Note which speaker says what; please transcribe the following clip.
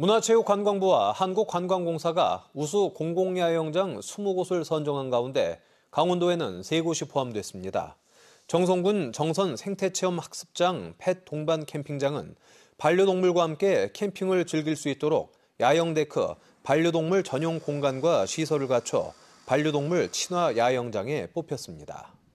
Speaker 1: 문화체육관광부와 한국관광공사가 우수 공공야영장 20곳을 선정한 가운데 강원도에는 3곳이 포함됐습니다. 정성군 정선 생태체험 학습장 펫 동반 캠핑장은 반려동물과 함께 캠핑을 즐길 수 있도록 야영 데크, 반려동물 전용 공간과 시설을 갖춰 반려동물 친화 야영장에 뽑혔습니다.